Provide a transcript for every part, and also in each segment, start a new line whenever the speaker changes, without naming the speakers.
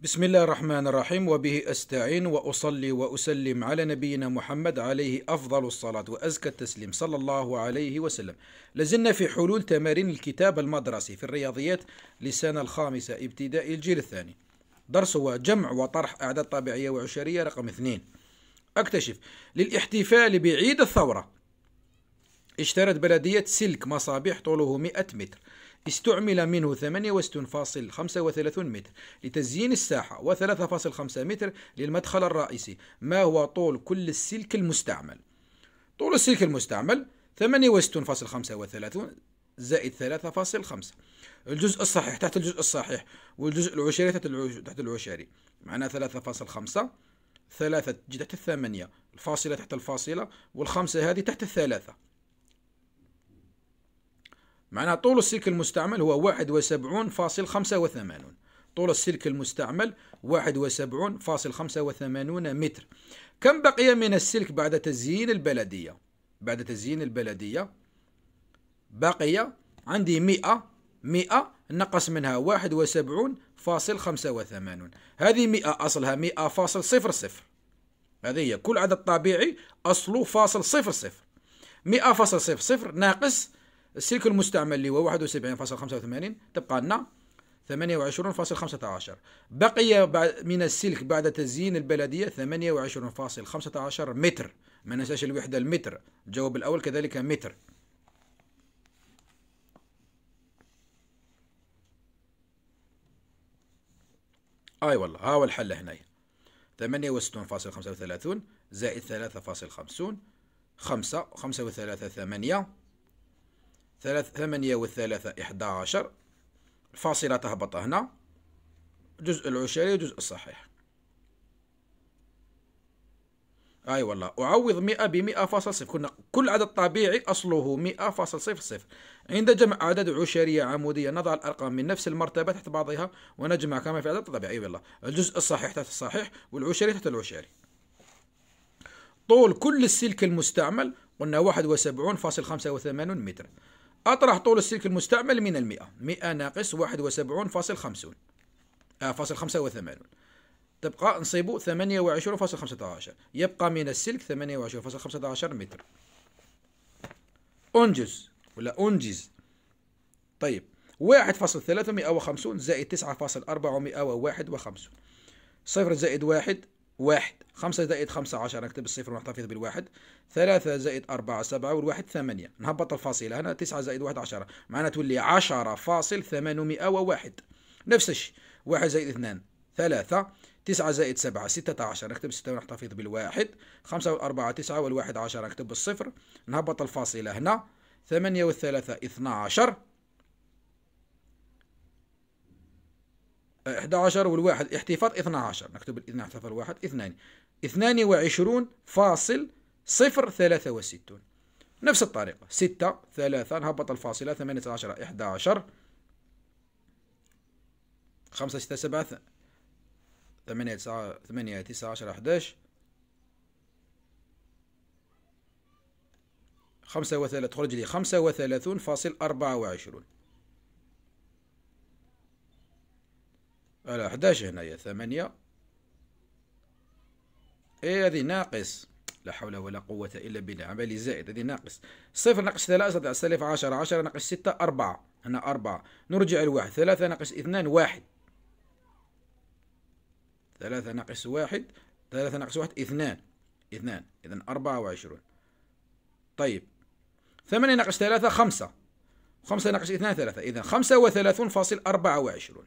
بسم الله الرحمن الرحيم وبه استعين واصلي واسلم على نبينا محمد عليه افضل الصلاه وازكى التسليم صلى الله عليه وسلم. لازلنا في حلول تمارين الكتاب المدرسي في الرياضيات للسنه الخامسه ابتدائي الجيل الثاني. درس هو جمع وطرح اعداد طبيعيه وعشريه رقم اثنين. اكتشف للاحتفال بعيد الثوره اشترت بلديه سلك مصابيح طوله 100 متر. استعمل منه 68.35 متر لتزيين الساحة و3.5 متر للمدخل الرئيسي ما هو طول كل السلك المستعمل طول السلك المستعمل 68.35 زائد 3.5 الجزء الصحيح تحت الجزء الصحيح والجزء العشري تحت العشري تحت العشري 3.5 ثلاثة تجي تحت الثمانية الفاصلة تحت الفاصلة والخمسة هذه تحت الثلاثة معناها طول السلك المستعمل هو 71.85 طول السلك المستعمل 71.85 متر كم بقي من السلك بعد تزيين البلدية بعد تزيين البلدية بقي عندي 100 100 نقص منها 71.85 هذه 100 أصلها 100.00 هذه هي كل عدد طبيعي أصله فاصل صفر صفر مئة فاصل صفر صفر ناقص السلك المستعمل اللي هو 71.85 تبقى لنا 28.15 بقي من السلك بعد تزيين البلدية 28.15 متر ما ننساش الوحدة المتر الجواب الأول كذلك متر اي والله ها هو الحل هنايا 68.35 زائد 3.50 5 5 و3 8 ثلاث ثمانية وثلاثة إحدى عشر الفاصلة تهبط هنا جزء العشري جزء الصحيح أي أيوة والله أعوض مئة بمئة فاصل صفر كنا كل عدد طبيعي أصله مئة فاصل صفر صفر عند جمع عدد عشرية عمودية نضع الأرقام من نفس المرتبة تحت بعضها ونجمع كما في عدد طبيعي أي أيوة والله الجزء الصحيح تحت الصحيح والعشري تحت العشري طول كل السلك المستعمل قلنا واحد وسبعون فاصل خمسة وثمانون متر أطرح طول السلك المستعمل من المئة مئة ناقص واحد وسبعون فاصل خمسون آه فاصل خمسة وثمانون تبقى نصيبو ثمانية وعشرون فاصل خمسة عشر يبقى من السلك ثمانية وعشرون فاصل خمسة عشر متر أنجز ولا أنجز طيب واحد فاصل ثلاثمائة وخمسون زائد تسعة فاصل أربعمائة وواحد وخمسون صفر زائد واحد واحد خمسة زائد خمسة عشرة نكتب الصفر ونحتفظ بالواحد ثلاثة زائد أربعة سبعة والواحد ثمانية نهبط الفاصلة هنا تسعة زائد واحد عشرة معنا تولي عشرة فاصل ثمانمائة وواحد نفس الشيء واحد زائد اثنان ثلاثة تسعة زائد سبعة ستة عشر نكتب ستة ونحتفظ بالواحد خمسة والأربعة تسعة والواحد عشرة نكتب الصفر نهبط الفاصلة هنا ثمانية والثلاثة اثنا عشر 11 والواحد احتفاظ 12 نكتب الاثنين احتفاظ الواحد اثنان اثنان وعشرون فاصل صفر ثلاثة وستون نفس الطريقة ستة ثلاثة نهبط الفاصلة ثمانية عشر إحدى عشر خمسة ستة سبعة ثمانية تسعة ثمانية تسعة عشر أحداش خمسة وثلاثة تخرج لي خمسة وثلاثون فاصل أربعة وعشرون على 11 هنايا 8 ايه هذه ناقص لا حول ولا قوة إلا بالله عملي زائد هذه ناقص صفر ناقص ثلاثة تاع السالب عشرة عشرة ناقص ستة أربعة هنا أربعة نرجع لواحد ثلاثة ناقص اثنان واحد ثلاثة ناقص واحد ثلاثة ناقص واحد اثنان اثنان إذا أربعة وعشرون طيب ثمانية ناقص ثلاثة خمسة خمسة ناقص اثنان ثلاثة إذا خمسة وثلاثون فاصل أربعة وعشرون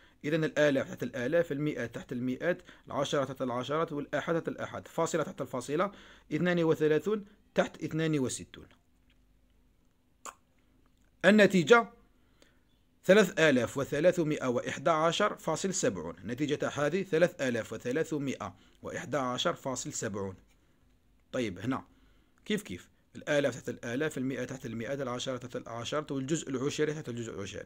إذا الآلاف تحت الآلاف المئات تحت المئات العشرة تحت العشرات والآحاد تحت الآحاد فاصلة تحت الفاصلة اثنان وثلاثون تحت اثنان وستون النتيجة ثلاث آلاف وثلاثمائة وإحدى عشر فاصل سبعون نتيجة هذه ثلاث آلاف وثلاثمائة وإحدى عشر فاصل سبعون طيب هنا كيف كيف الآلاف تحت الآلاف المئة تحت المئات العشرة تحت العشرة والجزء العشري تحت الجزء العشري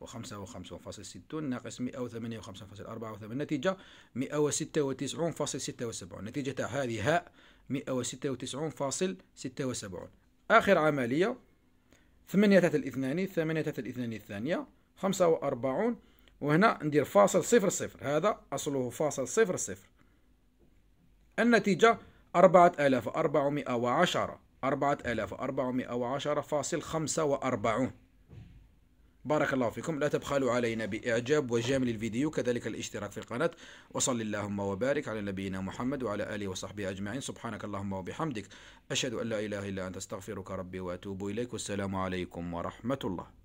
وخمسة وخمسون فاصل ستون ناقص مئة وثمانية وخمسة فاصل أربعة وثمانية نتيجة مئة وستة وتسعون فاصل ستة وسبعون نتيجة تاع هذه هاء مئة وستة وتسعون فاصل ستة وسبعون آخر عملية ثمانية تحت الاثنان ثمانية تحت الاثنان الثانية خمسة وأربعون وهنا ندير فاصل صفر صفر هذا أصله فاصل صفر صفر النتيجة أربعة آلاف أربعمائة وعشرة أربعة آلاف أربعمائة وعشرة فاصل خمسة وأربعون بارك الله فيكم لا تبخلوا علينا بإعجاب وجمل الفيديو كذلك الاشتراك في القناة وصل اللهم وبارك على نبينا محمد وعلى آله وصحبه أجمعين سبحانك اللهم وبحمدك أشهد أن لا إله إلا أنت أستغفرك ربي وأتوب إليك والسلام عليكم ورحمة الله